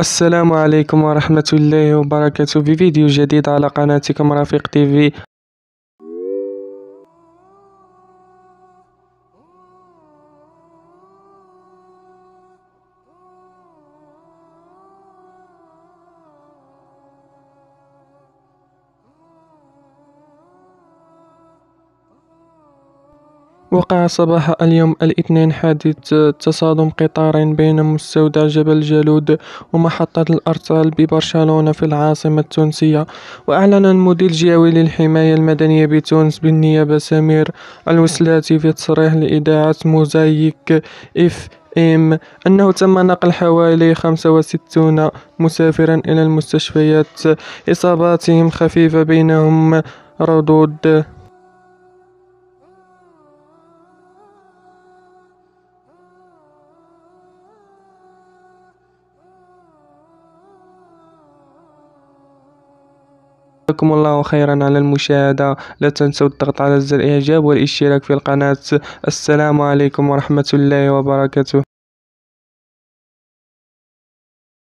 السلام عليكم ورحمة الله وبركاته بفيديو جديد على قناتكم رفيق تيفي وقع صباح اليوم الاثنين حادث تصادم قطار بين مستودع جبل جالود ومحطة الأرسال ببرشلونة في العاصمة التونسية وأعلن المدير الجوي للحماية المدنية بتونس بالنيابة سمير الوسلاتي في تصريح لإذاعة موزايك إف إم أنه تم نقل حوالي 65 مسافرا إلى المستشفيات إصاباتهم خفيفة بينهم ردود جزاكم الله خيرا على المشاهدة لا تنسوا الضغط على زر الإعجاب والاشتراك في القناة السلام عليكم ورحمة الله وبركاته